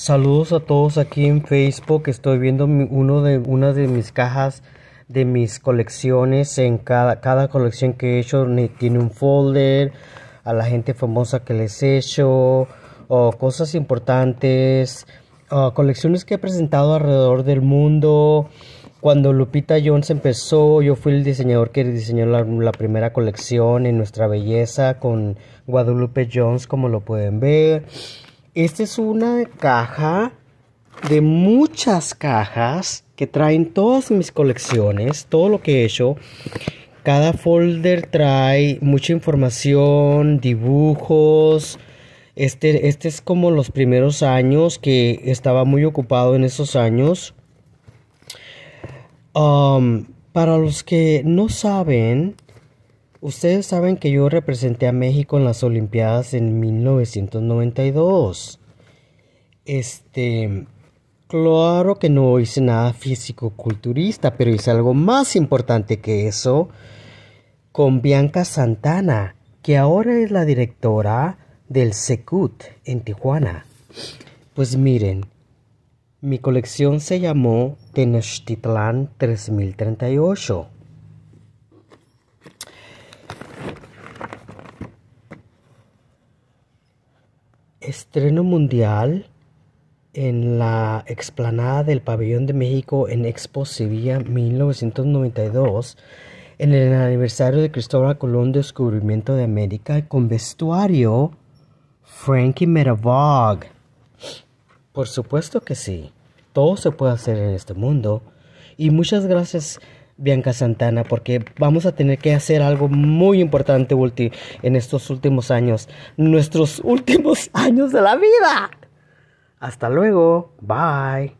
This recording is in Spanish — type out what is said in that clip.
Saludos a todos aquí en Facebook. Estoy viendo uno de, una de mis cajas de mis colecciones. En cada, cada colección que he hecho tiene un folder. A la gente famosa que les he hecho. O cosas importantes. colecciones que he presentado alrededor del mundo. Cuando Lupita Jones empezó, yo fui el diseñador que diseñó la primera colección en Nuestra Belleza con Guadalupe Jones, como lo pueden ver. Esta es una caja de muchas cajas que traen todas mis colecciones, todo lo que he hecho. Cada folder trae mucha información, dibujos. Este, este es como los primeros años que estaba muy ocupado en esos años. Um, para los que no saben, Ustedes saben que yo representé a México en las Olimpiadas en 1992. Este, claro que no hice nada físico-culturista, pero hice algo más importante que eso con Bianca Santana, que ahora es la directora del Secut en Tijuana. Pues miren, mi colección se llamó Tenochtitlán 3038. Estreno mundial en la explanada del Pabellón de México en Expo Sevilla 1992, en el aniversario de Cristóbal Colón descubrimiento de América, con vestuario Frankie Meravog. Por supuesto que sí, todo se puede hacer en este mundo. Y muchas gracias Bianca Santana, porque vamos a tener que hacer algo muy importante ulti, en estos últimos años, nuestros últimos años de la vida. Hasta luego, bye.